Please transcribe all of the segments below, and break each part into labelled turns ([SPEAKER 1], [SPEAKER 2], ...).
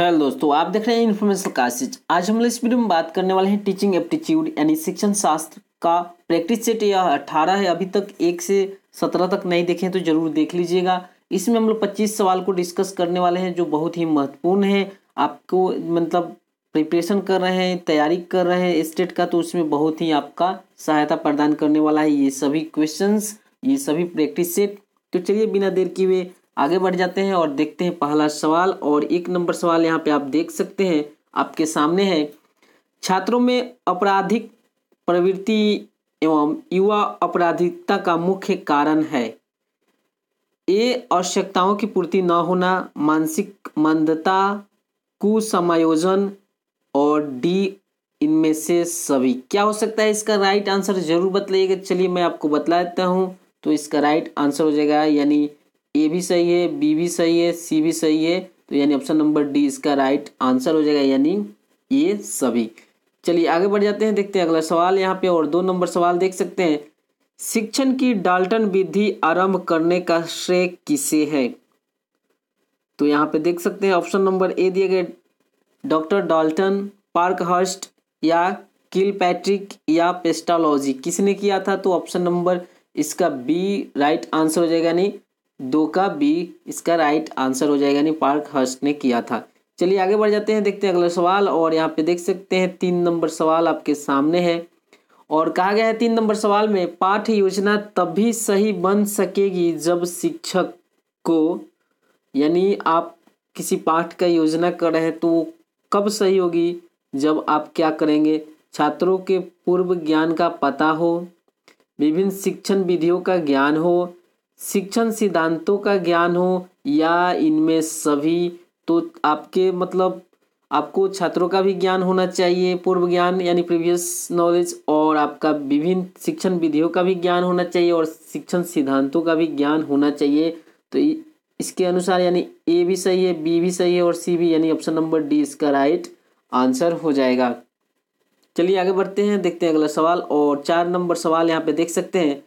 [SPEAKER 1] hello दोस्तों आप देख रहे हैं इन्फॉर्मेशन क्लासेज आज हम लोग इस वीडियो में बात करने वाले हैं टीचिंग एप्टीट्यूड यानी शिक्षण शास्त्र का प्रैक्टिस सेट यह अट्ठारह है अभी तक एक से सत्रह तक नहीं देखें तो जरूर देख लीजिएगा इसमें हम लोग पच्चीस सवाल को डिस्कस करने वाले हैं जो बहुत ही महत्वपूर्ण है आपको मतलब प्रिपरेशन कर रहे हैं तैयारी कर रहे हैं स्टेट का तो उसमें बहुत ही आपका सहायता प्रदान करने वाला है ये सभी क्वेश्चन ये सभी प्रैक्टिस सेट तो चलिए बिना देर किए आगे बढ़ जाते हैं और देखते हैं पहला सवाल और एक नंबर सवाल यहाँ पे आप देख सकते हैं आपके सामने है छात्रों में आपराधिक प्रवृत्ति एवं युवा आपराधिकता का मुख्य कारण है ए आवश्यकताओं की पूर्ति न होना मानसिक मंदता कुसमायोजन और डी इनमें से सभी क्या हो सकता है इसका राइट आंसर जरूर बतलाइएगा चलिए मैं आपको बतला देता हूँ तो इसका राइट आंसर हो जाएगा यानी ए भी सही है बी भी सही है सी भी सही है तो यानी ऑप्शन नंबर डी इसका राइट आंसर हो जाएगा यानी ये सभी चलिए आगे बढ़ जाते हैं देखते हैं अगला सवाल यहाँ पे और दो नंबर सवाल देख सकते हैं शिक्षण की डाल्टन विधि आरंभ करने का श्रेय किसे है तो यहाँ पे देख सकते हैं ऑप्शन नंबर ए दिए गए डॉक्टर डाल्टन पार्कहर्स्ट या किल पैट्रिक या पेस्टालॉजी किसने किया था तो ऑप्शन नंबर इसका बी राइट आंसर हो जाएगा यानी दो का बी इसका राइट आंसर हो जाएगा यानी पार्क हर्स्ट ने किया था चलिए आगे बढ़ जाते हैं देखते हैं अगला सवाल और यहाँ पे देख सकते हैं तीन नंबर सवाल आपके सामने है और कहा गया है तीन नंबर सवाल में पाठ योजना तभी सही बन सकेगी जब शिक्षक को यानी आप किसी पाठ का योजना कर रहे हैं तो वो कब सही होगी जब आप क्या करेंगे छात्रों के पूर्व ज्ञान का पता हो विभिन्न शिक्षण विधियों का ज्ञान हो शिक्षण सिद्धांतों का ज्ञान हो या इनमें सभी तो आपके मतलब आपको छात्रों का भी ज्ञान होना चाहिए पूर्व ज्ञान यानी प्रीवियस नॉलेज और आपका विभिन्न शिक्षण विधियों का भी ज्ञान होना चाहिए और शिक्षण सिद्धांतों का भी ज्ञान होना चाहिए तो इसके अनुसार यानी ए भी सही है बी भी सही है और सी भी यानी ऑप्शन नंबर डी इसका राइट आंसर हो जाएगा चलिए आगे बढ़ते हैं देखते हैं अगला सवाल और चार नंबर सवाल यहाँ पे देख सकते हैं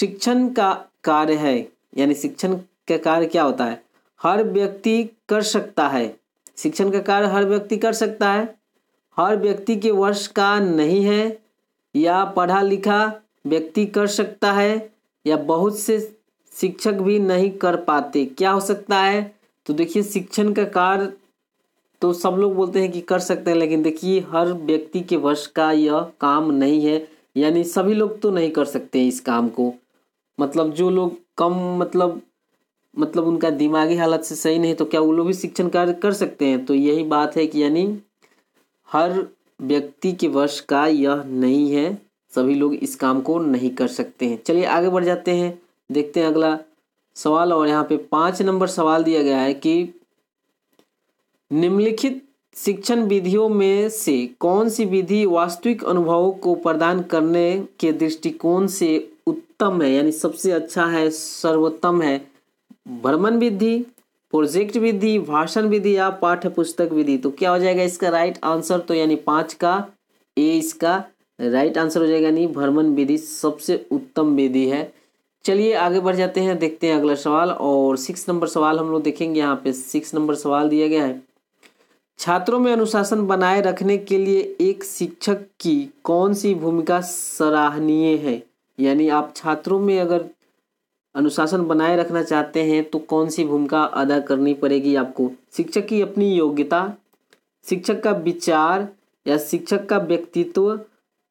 [SPEAKER 1] शिक्षण का कार्य है यानी शिक्षण का कार्य क्या होता है हर व्यक्ति कर सकता है शिक्षण का कार्य हर व्यक्ति कर सकता है हर व्यक्ति के वर्ष का नहीं है या पढ़ा लिखा व्यक्ति कर सकता है या बहुत से शिक्षक भी नहीं कर पाते क्या हो सकता है तो देखिए शिक्षण का कार्य तो सब लोग बोलते हैं कि कर सकते हैं लेकिन देखिए हर व्यक्ति के वर्ष का यह काम नहीं है यानी सभी लोग तो नहीं कर सकते इस काम को मतलब जो लोग कम मतलब मतलब उनका दिमागी हालत से सही नहीं तो क्या वो लोग भी शिक्षण कार्य कर सकते हैं तो यही बात है कि यानी हर व्यक्ति के वश का यह नहीं है सभी लोग इस काम को नहीं कर सकते हैं चलिए आगे बढ़ जाते हैं देखते हैं अगला सवाल और यहाँ पे पाँच नंबर सवाल दिया गया है कि निम्नलिखित शिक्षण विधियों में से कौन सी विधि वास्तविक अनुभवों को प्रदान करने के दृष्टिकोण से उत्तम है यानी सबसे अच्छा है सर्वोत्तम है भ्रमण विधि प्रोजेक्ट विधि भाषण विधि या पाठ्य पुस्तक विधि तो क्या हो जाएगा इसका राइट आंसर तो यानी पाँच का ए इसका राइट आंसर हो जाएगा यानी भ्रमण विधि सबसे उत्तम विधि है चलिए आगे बढ़ जाते हैं देखते हैं अगला सवाल और सिक्स नंबर सवाल हम लोग देखेंगे यहाँ पे सिक्स नंबर सवाल दिया गया है छात्रों में अनुशासन बनाए रखने के लिए एक शिक्षक की कौन सी भूमिका सराहनीय है यानी आप छात्रों में अगर अनुशासन बनाए रखना चाहते हैं तो कौन सी भूमिका अदा करनी पड़ेगी आपको शिक्षक की अपनी योग्यता शिक्षक का विचार या शिक्षक का व्यक्तित्व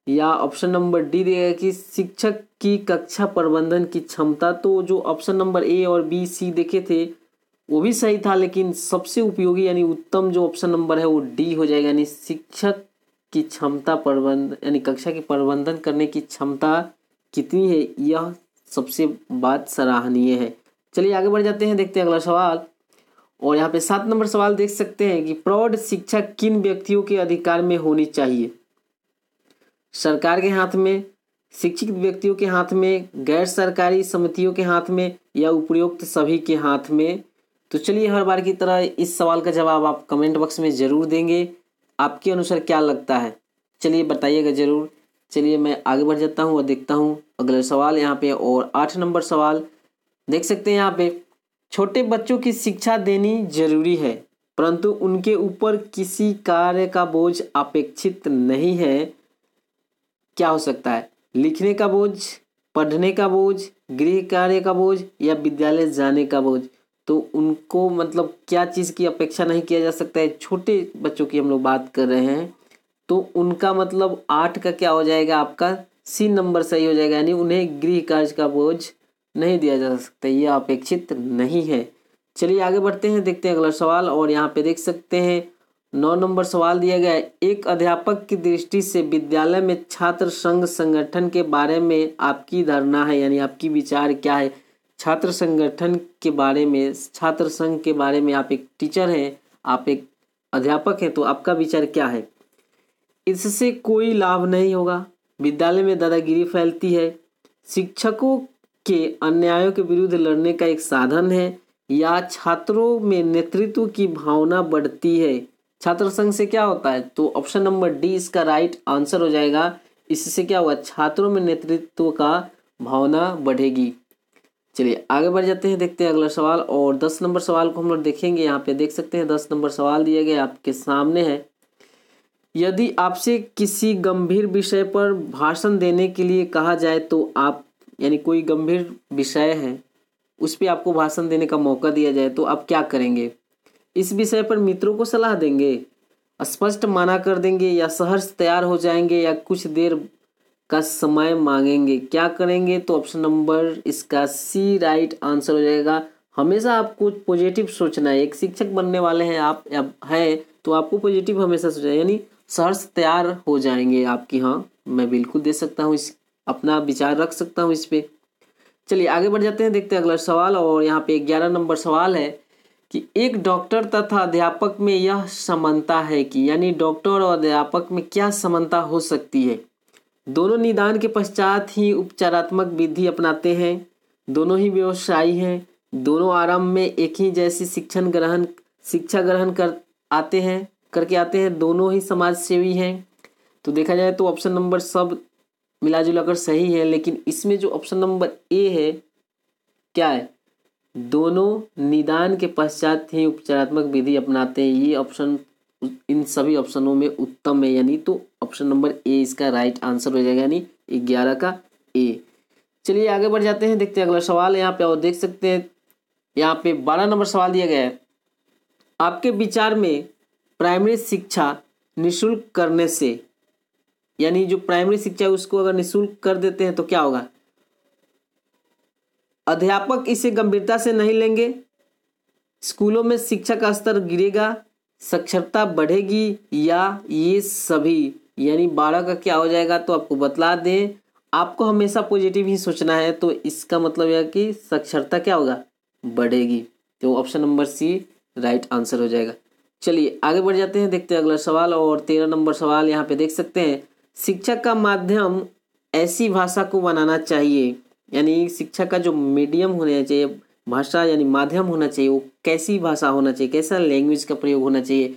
[SPEAKER 1] या ऑप्शन नंबर डी देगा कि शिक्षक की कक्षा प्रबंधन की क्षमता तो जो ऑप्शन नंबर ए और बी सी देखे थे वो भी सही था लेकिन सबसे उपयोगी यानी उत्तम जो ऑप्शन नंबर है वो डी हो जाएगा यानी शिक्षक की क्षमता प्रबंध यानी कक्षा की प्रबंधन करने की क्षमता कितनी है यह सबसे बात सराहनीय है चलिए आगे बढ़ जाते हैं देखते हैं अगला सवाल और यहाँ पे सात नंबर सवाल देख सकते हैं कि प्रौढ़ शिक्षा किन व्यक्तियों के अधिकार में होनी चाहिए सरकार के हाथ में शिक्षित व्यक्तियों के हाथ में गैर सरकारी समितियों के हाथ में या उपयुक्त सभी के हाथ में तो चलिए हर बार की तरह इस सवाल का जवाब आप कमेंट बॉक्स में ज़रूर देंगे आपके अनुसार क्या लगता है चलिए बताइएगा ज़रूर चलिए मैं आगे बढ़ जाता हूँ और देखता हूँ अगला सवाल यहाँ पे और आठ नंबर सवाल देख सकते हैं यहाँ पे छोटे बच्चों की शिक्षा देनी जरूरी है परंतु उनके ऊपर किसी कार्य का बोझ अपेक्षित नहीं है क्या हो सकता है लिखने का बोझ पढ़ने का बोझ गृह कार्य का बोझ या विद्यालय जाने का बोझ तो उनको मतलब क्या चीज़ की अपेक्षा नहीं किया जा सकता है छोटे बच्चों की हम लोग बात कर रहे हैं तो उनका मतलब आठ का क्या हो जाएगा आपका सी नंबर सही हो जाएगा यानी उन्हें गृह कार्य का बोझ नहीं दिया जा सकता ये अपेक्षित नहीं है चलिए आगे बढ़ते हैं देखते हैं अगला सवाल और यहाँ पे देख सकते हैं नौ नंबर सवाल दिया गया है एक अध्यापक की दृष्टि से विद्यालय में छात्र संघ संगठन के बारे में आपकी धारणा है यानी आपकी विचार क्या है छात्र संगठन के बारे में छात्र संघ के बारे में आप एक टीचर हैं आप एक अध्यापक हैं तो आपका विचार क्या है इससे कोई लाभ नहीं होगा विद्यालय में दादागिरी फैलती है शिक्षकों के अन्यायों के विरुद्ध लड़ने का एक साधन है या छात्रों में नेतृत्व की भावना बढ़ती है छात्र संघ से क्या होता है तो ऑप्शन नंबर डी इसका राइट आंसर हो जाएगा इससे क्या हुआ छात्रों में नेतृत्व का भावना बढ़ेगी चलिए आगे बढ़ जाते हैं देखते हैं अगला सवाल और दस नंबर सवाल को हम लोग देखेंगे यहाँ पे देख सकते हैं दस नंबर सवाल दिया गया आपके सामने है यदि आपसे किसी गंभीर विषय पर भाषण देने के लिए कहा जाए तो आप यानी कोई गंभीर विषय है उस पर आपको भाषण देने का मौका दिया जाए तो आप क्या करेंगे इस विषय पर मित्रों को सलाह देंगे स्पष्ट मना कर देंगे या सहर्ष तैयार हो जाएंगे या कुछ देर का समय मांगेंगे क्या करेंगे तो ऑप्शन नंबर इसका सी राइट आंसर हो जाएगा हमेशा आपको पॉजिटिव सोचना है एक शिक्षक बनने वाले हैं आप, या है तो आपको पॉजिटिव हमेशा सोचना है यानी सर्स तैयार हो जाएंगे आपकी हाँ मैं बिल्कुल दे सकता हूँ इस अपना विचार रख सकता हूँ इस पर चलिए आगे बढ़ जाते हैं देखते हैं अगला सवाल और यहाँ पे ग्यारह नंबर सवाल है कि एक डॉक्टर तथा अध्यापक में यह समानता है कि यानी डॉक्टर और अध्यापक में क्या समानता हो सकती है दोनों निदान के पश्चात ही उपचारात्मक विधि अपनाते हैं दोनों ही व्यवसायी हैं दोनों आराम में एक ही जैसी शिक्षण ग्रहण शिक्षा ग्रहण कर आते हैं करके आते हैं दोनों ही समाज सेवी हैं तो देखा जाए तो ऑप्शन नंबर सब मिला जुला कर सही है लेकिन इसमें जो ऑप्शन नंबर ए है क्या है दोनों निदान के पश्चात ही उपचारात्मक विधि अपनाते हैं ये ऑप्शन इन सभी ऑप्शनों में उत्तम है यानी तो ऑप्शन नंबर ए इसका राइट आंसर हो जाएगा यानी ग्यारह का ए चलिए आगे बढ़ जाते हैं देखते हैं अगला सवाल यहाँ पे और देख सकते हैं यहाँ पे बारह नंबर सवाल दिया गया है आपके विचार में प्राइमरी शिक्षा निःशुल्क करने से यानी जो प्राइमरी शिक्षा है उसको अगर निःशुल्क कर देते हैं तो क्या होगा अध्यापक इसे गंभीरता से नहीं लेंगे स्कूलों में शिक्षा का स्तर गिरेगा साक्षरता बढ़ेगी या ये सभी यानी बारह का क्या हो जाएगा तो आपको बतला दें आपको हमेशा पॉजिटिव ही सोचना है तो इसका मतलब यह कि साक्षरता क्या होगा बढ़ेगी तो option number C right answer हो जाएगा चलिए आगे बढ़ जाते हैं देखते हैं अगला सवाल और तेरह नंबर सवाल यहाँ पे देख सकते हैं शिक्षा का माध्यम ऐसी भाषा को बनाना चाहिए यानी शिक्षा का जो मीडियम होना चाहिए भाषा यानी माध्यम होना चाहिए वो कैसी भाषा होना चाहिए कैसा लैंग्वेज का प्रयोग होना चाहिए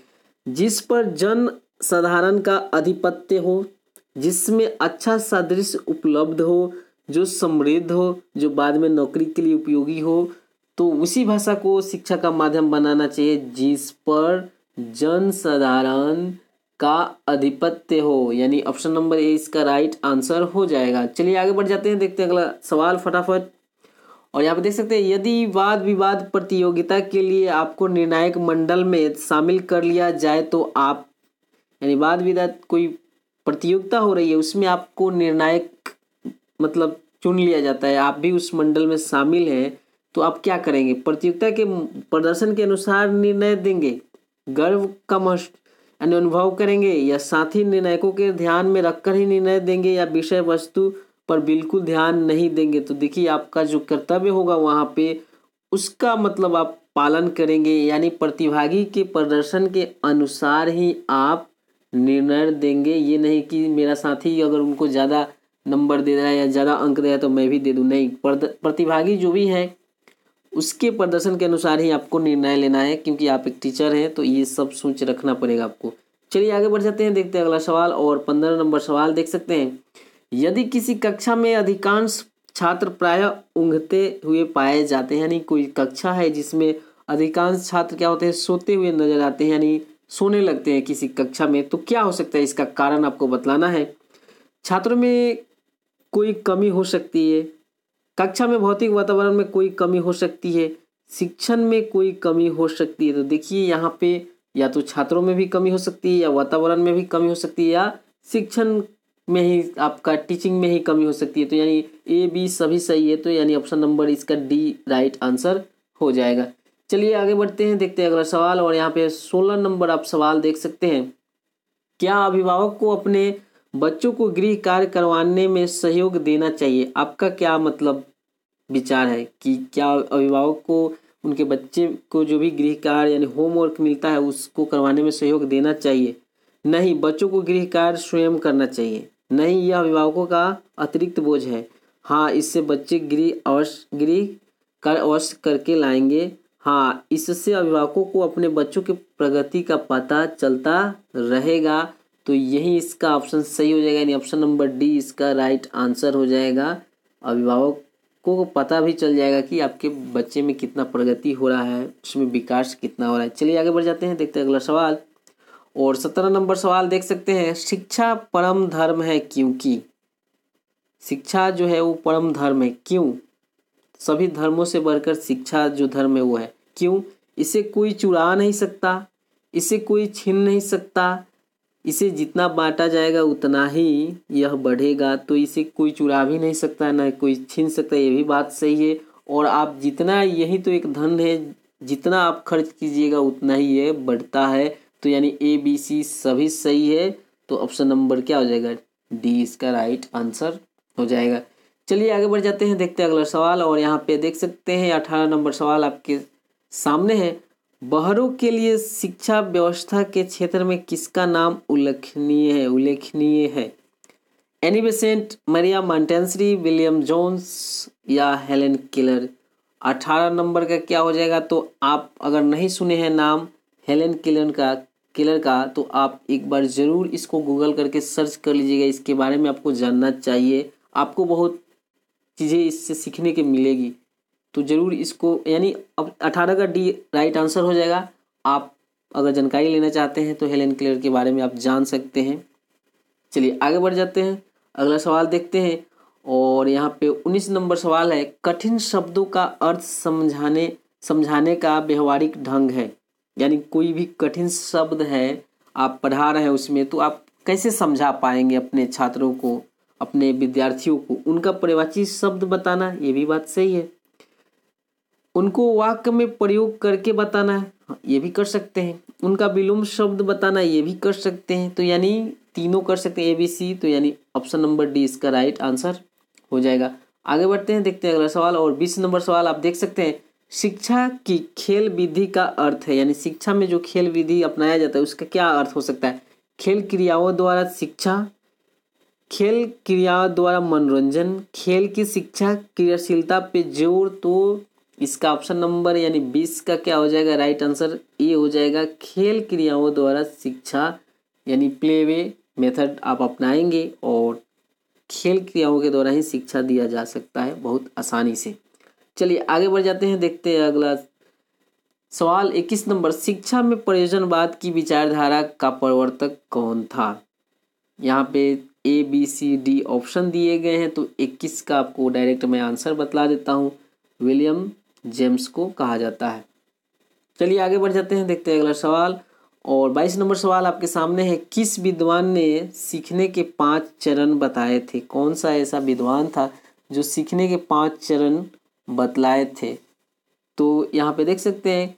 [SPEAKER 1] जिस पर जन साधारण का आधिपत्य हो जिसमें अच्छा सदृश उपलब्ध हो जो समृद्ध हो जो बाद में नौकरी के लिए उपयोगी हो तो उसी भाषा को शिक्षा का माध्यम बनाना चाहिए जिस पर जन साधारण का अधिपत्य हो यानी ऑप्शन नंबर ए इसका राइट आंसर हो जाएगा चलिए आगे बढ़ जाते हैं देखते हैं अगला सवाल फटाफट और यहाँ पर देख सकते हैं यदि वाद विवाद प्रतियोगिता के लिए आपको निर्णायक मंडल में शामिल कर लिया जाए तो आप यानी वाद विवाद कोई प्रतियोगिता हो रही है उसमें आपको निर्णायक मतलब चुन लिया जाता है आप भी उस मंडल में शामिल हैं तो आप क्या करेंगे प्रतियोगिता के प्रदर्शन के अनुसार निर्णय देंगे गर्व का महसूस यानी अनुभव करेंगे या साथी निर्णायकों के ध्यान में रखकर ही निर्णय देंगे या विषय वस्तु पर बिल्कुल ध्यान नहीं देंगे तो देखिए आपका जो कर्तव्य होगा वहाँ पे उसका मतलब आप पालन करेंगे यानी प्रतिभागी के प्रदर्शन के अनुसार ही आप निर्णय देंगे ये नहीं कि मेरा साथी अगर उनको ज़्यादा नंबर दे रहा है या ज़्यादा अंक दे रहा है तो मैं भी दे दूँ नहीं प्रतिभागी जो भी हैं उसके प्रदर्शन के अनुसार ही आपको निर्णय लेना है क्योंकि आप एक टीचर हैं तो ये सब सोच रखना पड़ेगा आपको चलिए आगे बढ़ जाते हैं देखते हैं अगला सवाल और पंद्रह नंबर सवाल देख सकते हैं यदि किसी कक्षा में अधिकांश छात्र प्राय ऊँघते हुए पाए जाते हैं यानी कोई कक्षा है जिसमें अधिकांश छात्र क्या होते हैं सोते हुए नजर आते हैं यानी सोने लगते हैं किसी कक्षा में तो क्या हो सकता है इसका कारण आपको बतलाना है छात्रों में कोई कमी हो सकती है कक्षा में भौतिक वातावरण में कोई कमी हो सकती है शिक्षण में कोई कमी हो सकती है तो देखिए यहाँ पे या तो छात्रों में भी कमी हो सकती है या वातावरण में भी कमी हो सकती है या शिक्षण में ही आपका टीचिंग में ही कमी हो सकती है तो यानी ए बी सभी सही है तो यानी ऑप्शन नंबर इसका डी राइट आंसर हो जाएगा चलिए आगे बढ़ते हैं देखते हैं अगला सवाल और यहाँ पे सोलह नंबर आप सवाल देख सकते हैं क्या अभिभावक को अपने बच्चों को गृह कार्य करवाने में सहयोग देना चाहिए आपका क्या मतलब विचार है कि क्या अभिभावक को उनके बच्चे को जो भी गृह कार्य यानी होमवर्क मिलता है उसको करवाने में सहयोग देना चाहिए नहीं बच्चों को गृह कार्य स्वयं करना चाहिए नहीं यह अभिभावकों का अतिरिक्त बोझ है हाँ इससे बच्चे गृह अवश्य गृह कार्य अवश्य करके लाएंगे हाँ इससे अभिभावकों को अपने बच्चों के प्रगति का पता चलता रहेगा तो यही इसका ऑप्शन सही हो जाएगा यानी ऑप्शन नंबर डी इसका राइट आंसर हो जाएगा अभिभावक को पता भी चल जाएगा कि आपके बच्चे में कितना प्रगति हो रहा है उसमें विकास कितना हो रहा है चलिए आगे बढ़ जाते हैं देखते हैं अगला सवाल और सत्रह नंबर सवाल देख सकते हैं शिक्षा परम धर्म है क्योंकि शिक्षा जो है वो परम धर्म है क्यों सभी धर्मों से बढ़कर शिक्षा जो धर्म है वो है क्यों इसे कोई चुरा नहीं सकता इसे कोई छीन नहीं सकता इसे जितना बांटा जाएगा उतना ही यह बढ़ेगा तो इसे कोई चुरा भी नहीं सकता ना कोई छीन सकता यह ये भी बात सही है और आप जितना यही तो एक धन है जितना आप खर्च कीजिएगा उतना ही यह बढ़ता है तो यानी ए बी सी सभी सही है तो ऑप्शन नंबर क्या हो जाएगा डी इसका राइट आंसर हो जाएगा चलिए आगे बढ़ जाते हैं देखते हैं अगला सवाल और यहाँ पे देख सकते हैं अठारह नंबर सवाल आपके सामने है बहरों के लिए शिक्षा व्यवस्था के क्षेत्र में किसका नाम उल्लेखनीय है उल्लेखनीय है Annie Besant Maria Montessori William Jones या हेलेन किलर अठारह नंबर का क्या हो जाएगा तो आप अगर नहीं सुने हैं नाम हेलेन किलर का किलर का तो आप एक बार ज़रूर इसको गूगल करके सर्च कर लीजिएगा इसके बारे में आपको जानना चाहिए आपको बहुत चीज़ें इससे सीखने के मिलेगी तो ज़रूर इसको यानी अब अठारह का डी राइट आंसर हो जाएगा आप अगर जानकारी लेना चाहते हैं तो हेलेन क्लेयर के बारे में आप जान सकते हैं चलिए आगे बढ़ जाते हैं अगला सवाल देखते हैं और यहाँ पे उन्नीस नंबर सवाल है कठिन शब्दों का अर्थ समझाने समझाने का व्यवहारिक ढंग है यानी कोई भी कठिन शब्द है आप पढ़ा रहे हैं उसमें तो आप कैसे समझा पाएंगे अपने छात्रों को अपने विद्यार्थियों को उनका परिवाची शब्द बताना ये भी बात सही है उनको वाक्य में प्रयोग करके बताना है ये भी कर सकते हैं उनका विलोम शब्द बताना ये भी कर सकते हैं तो यानी तीनों कर सकते हैं ए बी सी तो यानी ऑप्शन नंबर डी इसका राइट आंसर हो जाएगा आगे बढ़ते हैं देखते हैं अगला सवाल और बीस नंबर सवाल आप देख सकते हैं शिक्षा की खेल विधि का अर्थ है यानी शिक्षा में जो खेल विधि अपनाया जाता है उसका क्या अर्थ हो सकता है खेल क्रियाओं द्वारा शिक्षा खेल क्रियाओं द्वारा मनोरंजन खेल की शिक्षा क्रियाशीलता पे जोर तो इसका ऑप्शन नंबर यानी बीस का क्या हो जाएगा राइट आंसर ए हो जाएगा खेल क्रियाओं द्वारा शिक्षा यानी प्ले वे मेथड आप अपनाएंगे और खेल क्रियाओं के द्वारा ही शिक्षा दिया जा सकता है बहुत आसानी से चलिए आगे बढ़ जाते हैं देखते हैं अगला सवाल इक्कीस नंबर शिक्षा में प्रयोजनवाद की विचारधारा का प्रवर्तक कौन था यहाँ पे A B C D option दिए गए हैं तो इक्कीस का आपको डायरेक्ट मैं आंसर बतला देता हूँ विलियम जेम्स को कहा जाता है चलिए आगे बढ़ जाते हैं देखते हैं अगला सवाल और बाईस नंबर सवाल आपके सामने है किस विद्वान ने सीखने के पांच चरण बताए थे कौन सा ऐसा विद्वान था जो सीखने के पांच चरण बतलाए थे तो यहाँ पे देख सकते हैं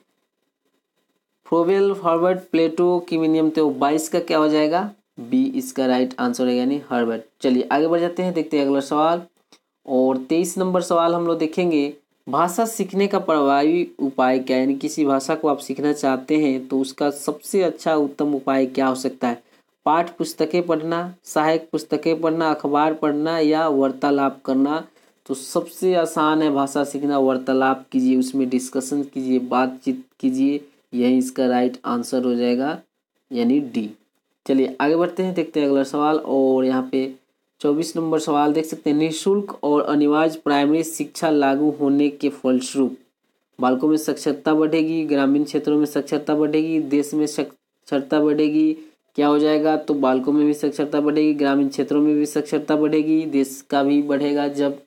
[SPEAKER 1] प्रोवेल हर्बर्ट प्लेटो की किमिनियम तो बाईस का क्या हो जाएगा बी इसका राइट आंसर है यानी हर्बर्ट चलिए आगे बढ़ जाते हैं देखते हैं अगला सवाल और तेईस नंबर सवाल हम लोग देखेंगे भाषा सीखने का प्रभावी उपाय क्या है यानी किसी भाषा को आप सीखना चाहते हैं तो उसका सबसे अच्छा उत्तम उपाय क्या हो सकता है पाठ पुस्तकें पढ़ना सहायक पुस्तकें पढ़ना अखबार पढ़ना या वार्तालाप करना तो सबसे आसान है भाषा सीखना वार्तालाप कीजिए उसमें डिस्कशन कीजिए बातचीत कीजिए यही इसका राइट आंसर हो जाएगा यानी डी चलिए आगे बढ़ते हैं देखते हैं अगला सवाल और यहाँ पे चौबीस नंबर सवाल देख सकते हैं निःशुल्क और अनिवार्य प्राइमरी शिक्षा लागू होने के फलस्वरूप बालकों में साक्षरता बढ़ेगी ग्रामीण क्षेत्रों में साक्षरता बढ़ेगी देश में साक्षरता बढ़ेगी क्या हो जाएगा तो बालकों में भी साक्षरता बढ़ेगी ग्रामीण क्षेत्रों में भी साक्षरता बढ़ेगी देश का भी बढ़ेगा जब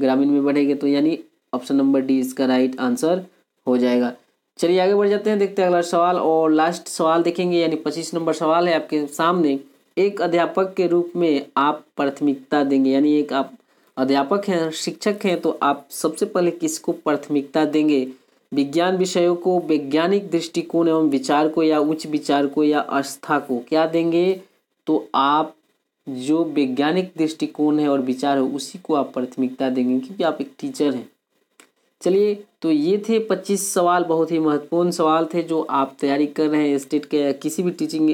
[SPEAKER 1] ग्रामीण में बढ़ेगी तो यानी ऑप्शन नंबर डी इसका राइट आंसर हो जाएगा चलिए आगे बढ़ जाते हैं देखते हैं अगला सवाल और लास्ट सवाल देखेंगे यानी पच्चीस नंबर सवाल है आपके सामने एक अध्यापक के रूप में आप प्राथमिकता देंगे यानी एक आप अध्यापक हैं शिक्षक हैं तो आप सबसे पहले किसको प्राथमिकता देंगे विज्ञान विषयों को वैज्ञानिक दृष्टिकोण एवं विचार को या उच्च विचार को या आस्था को क्या देंगे तो आप जो वैज्ञानिक दृष्टिकोण है और विचार है उसी को आप प्राथमिकता देंगे क्योंकि आप एक टीचर हैं चलिए तो ये थे पच्चीस सवाल बहुत ही महत्वपूर्ण सवाल थे जो आप तैयारी कर रहे हैं स्टेट के किसी भी टीचिंग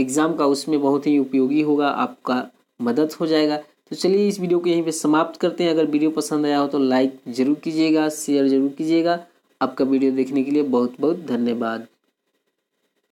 [SPEAKER 1] एग्ज़ाम का उसमें बहुत ही उपयोगी होगा आपका मदद हो जाएगा तो चलिए इस वीडियो को यहीं पे समाप्त करते हैं अगर वीडियो पसंद आया हो तो लाइक ज़रूर कीजिएगा शेयर ज़रूर कीजिएगा आपका वीडियो देखने के लिए बहुत बहुत धन्यवाद